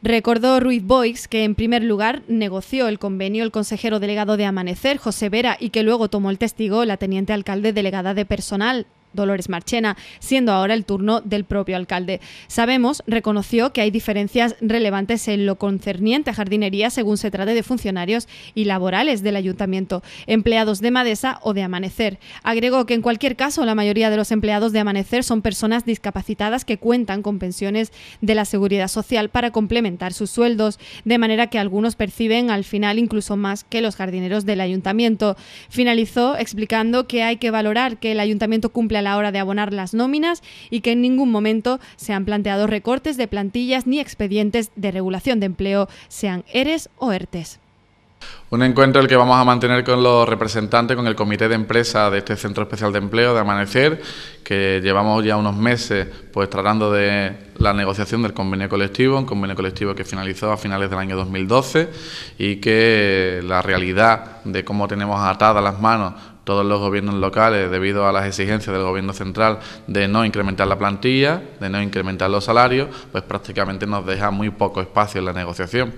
Recordó Ruiz Boix que en primer lugar negoció el convenio el consejero delegado de Amanecer, José Vera, y que luego tomó el testigo la teniente alcalde delegada de personal, Dolores Marchena, siendo ahora el turno del propio alcalde. Sabemos, reconoció que hay diferencias relevantes en lo concerniente a jardinería según se trate de funcionarios y laborales del ayuntamiento, empleados de Madesa o de Amanecer. Agregó que en cualquier caso la mayoría de los empleados de Amanecer son personas discapacitadas que cuentan con pensiones de la seguridad social para complementar sus sueldos, de manera que algunos perciben al final incluso más que los jardineros del ayuntamiento. Finalizó explicando que hay que valorar que el ayuntamiento cumple a la hora de abonar las nóminas y que en ningún momento se han planteado recortes de plantillas ni expedientes de regulación de empleo, sean ERES o ERTES. Un encuentro el que vamos a mantener con los representantes, con el comité de empresa de este Centro Especial de Empleo de Amanecer, que llevamos ya unos meses pues tratando de la negociación del convenio colectivo, un convenio colectivo que finalizó a finales del año 2012 y que la realidad de cómo tenemos atadas las manos todos los gobiernos locales, debido a las exigencias del gobierno central de no incrementar la plantilla, de no incrementar los salarios, pues prácticamente nos deja muy poco espacio en la negociación.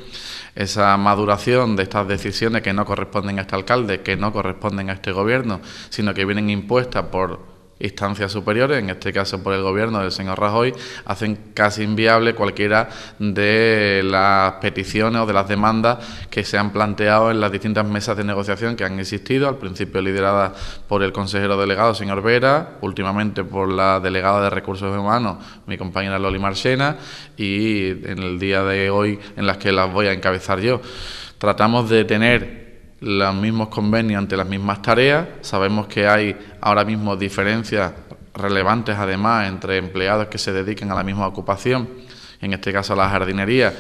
Esa maduración de estas decisiones que no corresponden a este alcalde, que no corresponden a este gobierno, sino que vienen impuestas por instancias superiores, en este caso por el gobierno del señor Rajoy, hacen casi inviable cualquiera de las peticiones o de las demandas que se han planteado en las distintas mesas de negociación que han existido, al principio lideradas por el consejero delegado, señor Vera, últimamente por la delegada de Recursos Humanos, mi compañera Loli Marchena, y en el día de hoy en las que las voy a encabezar yo. Tratamos de tener los mismos convenios ante las mismas tareas. Sabemos que hay ahora mismo diferencias relevantes además entre empleados que se dediquen a la misma ocupación, en este caso a la jardinería,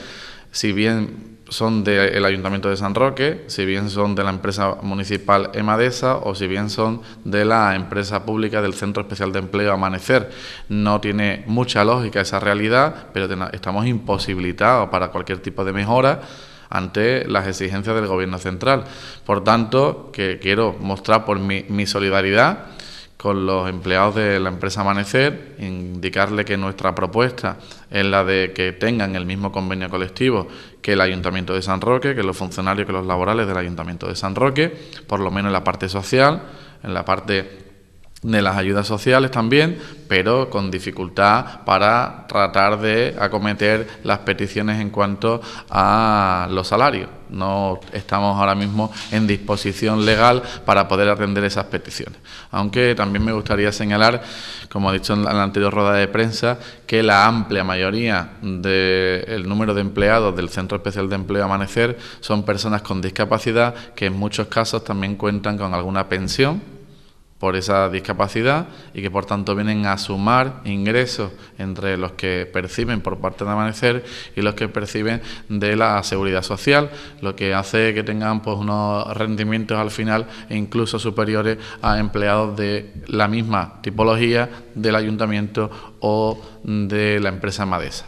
si bien son del Ayuntamiento de San Roque, si bien son de la empresa municipal Emadesa o si bien son de la empresa pública del Centro Especial de Empleo Amanecer. No tiene mucha lógica esa realidad, pero estamos imposibilitados para cualquier tipo de mejora ante las exigencias del Gobierno central. Por tanto, que quiero mostrar por mi, mi solidaridad con los empleados de la empresa Amanecer, indicarle que nuestra propuesta es la de que tengan el mismo convenio colectivo que el Ayuntamiento de San Roque, que los funcionarios, que los laborales del Ayuntamiento de San Roque, por lo menos en la parte social, en la parte de las ayudas sociales también, pero con dificultad para tratar de acometer las peticiones en cuanto a los salarios. No estamos ahora mismo en disposición legal para poder atender esas peticiones. Aunque también me gustaría señalar, como he dicho en la anterior rueda de prensa, que la amplia mayoría del número de empleados del Centro Especial de Empleo Amanecer son personas con discapacidad que en muchos casos también cuentan con alguna pensión por esa discapacidad y que por tanto vienen a sumar ingresos entre los que perciben por parte de Amanecer y los que perciben de la seguridad social, lo que hace que tengan pues unos rendimientos al final incluso superiores a empleados de la misma tipología del ayuntamiento o de la empresa Madesa.